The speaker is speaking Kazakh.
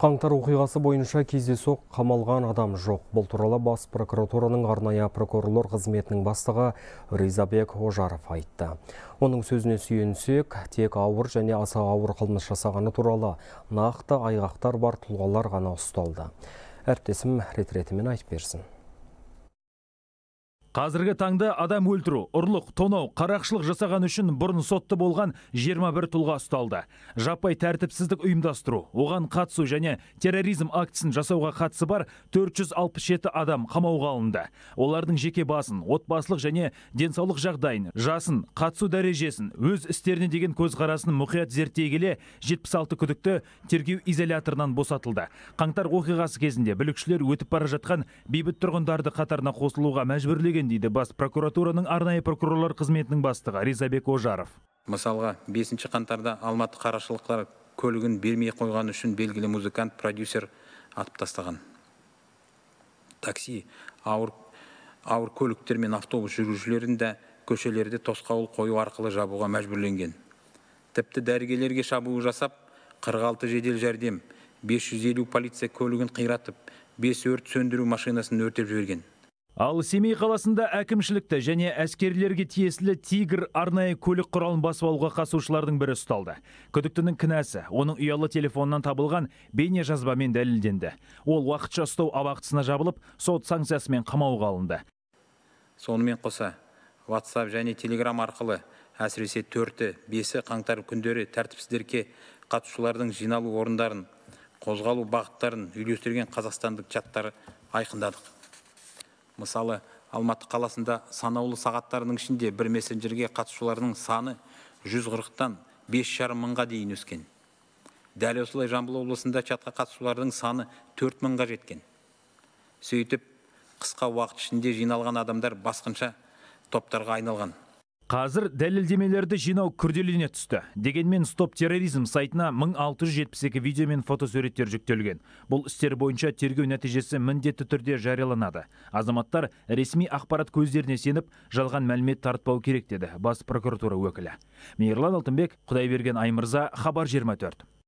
қаңтар оқиғасы бойынша кездейсоқ қамалған адам жоқ бұл туралы бас прокуратураның арнайы прокурорлар қызметінің бастығы ризабек ожаров айтты оның сөзіне сүйенсек тек ауыр және аса ауыр қылмыс жасағаны туралы нақты айғақтар бар тұлғалар ғана ұсталды Әртесім рет айтып берсін Қазіргі таңда адам өлтіру, ұрлық, тонау, қарақшылық жасаған үшін бұрын сотты болған 21 тұлға ұсталды. Жаппай тәртіпсіздік ұйымдастыру, оған қатысу және терроризм актісін жасауға қатысы бар 467 адам қамауға алынды. Олардың жеке басын, отбасылық және денсаулық жағдайын, жасын, қатысу дәрежесін, өз істеріне деген көзқарасын мұқият зерттей келе 76 күдікті тергеу изоляторынан босатылды. Қаңтар оқиғасы кезінде бүлікшілер өтіп бара жатқан бейбіт тұрғындарды қатарына қосылуға мәжбүрлеген дейді бас прокуратураның арнайы прокурорлар қызметінің бастығы ризабек ожаров мысалға 5 қаңтарда алматы қарашылықтар көлігін бермей қойған үшін белгілі музыкант продюсер атып тастаған такси ауыр, ауыр көліктер мен автобус жүргізушілерін де көшелерде тосқауыл қою арқылы жабуға мәжбүрленген тіпті дәрігерлерге шабуыл жасап 46 жедел жәрдем 550 полиция көлігін қиратып бес өрт сөндіру машинасын өртеп жіберген ал семей қаласында әкімшілікті және әскерлерге тиесілі тигр арнайы көлік құралын басып алуға қатысушылардың бірі ұсталды күдіктінің кінәсі оның ұялы телефонынан табылған бейне жазбамен дәлелденді ол уақытша ұстау абақтысына жабылып сот санкциясымен қамауға алынды сонымен қоса WhatsApp және Telegram арқылы әсіресе төрті бесі қаңтар күндері тәртіпсіздерге қатысушылардың жиналу орындарын қозғалу бағыттарын үйлестірген қазақстандық чаттар айқындадық мысалы алматы қаласында санаулы сағаттарының ішінде бір мессенджерге қатысушылардың саны 140-тан 5,5 мыңға дейін өскен дәл осылай жамбыл облысында чатқа қатысушылардың саны 4 мыңға жеткен сөйтіп қысқа уақыт ішінде жиналған адамдар басқынша топтарға айналған Қазір дәлелдемелерді жинау күрделене түсті. Дегенмен Стоп терроризм сайтына 1672 видео мен фотосуреттер жүктелген. Бұл істер бойынша тергеу нәтижесі міндетті түрде жарияланады. Азаматтар ресми ақпарат көздеріне сеніп, жалған мәлімет тартпау керек деді бас прокуратура өкілі. Мейірлан Алтынбек, Құдайберген Аймырза, Хабар 24.